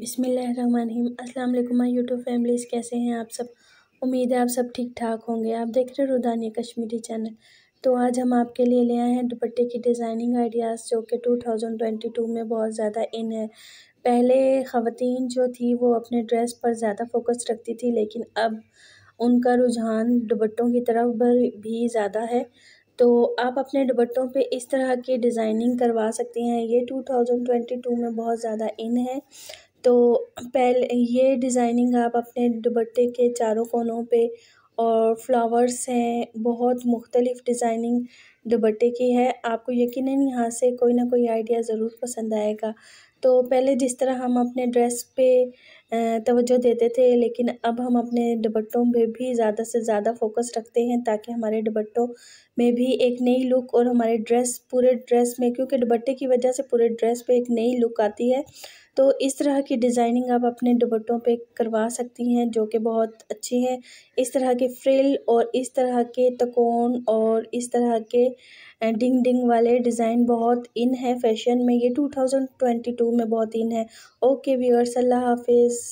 बिसमीम अस्सलाम वालेकुम माय यूट्यूब फैमिलीज़ कैसे हैं आप सब उम्मीद है आप सब ठीक ठाक होंगे आप देख रहे हो रुदानी कश्मीरी चैनल तो आज हम आपके लिए ले आए हैं दुपट्टे की डिज़ाइनिंग आइडियाज़ जो कि 2022 में बहुत ज़्यादा इन है पहले ख़वातीन जो थी वो अपने ड्रेस पर ज़्यादा फोकस रखती थी लेकिन अब उनका रुझान दुपट्टों की तरफ भी ज़्यादा है तो आप अपने दुपट्टों पे इस तरह की डिज़ाइनिंग करवा सकती हैं ये 2022 में बहुत ज़्यादा इन है तो पहले ये डिज़ाइनिंग आप अपने दुपट्टे के चारों कोनों पे और फ्लावर्स हैं बहुत मुख्तलिफ़ डिज़ाइनिंग दुबट्टे की है आपको यकीनन यहाँ से कोई ना कोई आइडिया ज़रूर पसंद आएगा तो पहले जिस तरह हम अपने ड्रेस पे तवज्जो देते थे लेकिन अब हम अपने दुबट्टों पे भी ज़्यादा से ज़्यादा फोकस रखते हैं ताकि हमारे दुबट्टों में भी एक नई लुक और हमारे ड्रेस पूरे ड्रेस में क्योंकि दुबट्टे की वजह से पूरे ड्रेस पे एक नई लुक आती है तो इस तरह की डिज़ाइनिंग आप अपने दुबट्टों पे करवा सकती हैं जो कि बहुत अच्छी है इस तरह के फ्रिल और इस तरह के तकोन और इस तरह के डिंग डिंग वाले डिज़ाइन बहुत इन है फैशन में ये 2022 में बहुत इन है ओके व्यूअर्स अल्लाह हाफिज़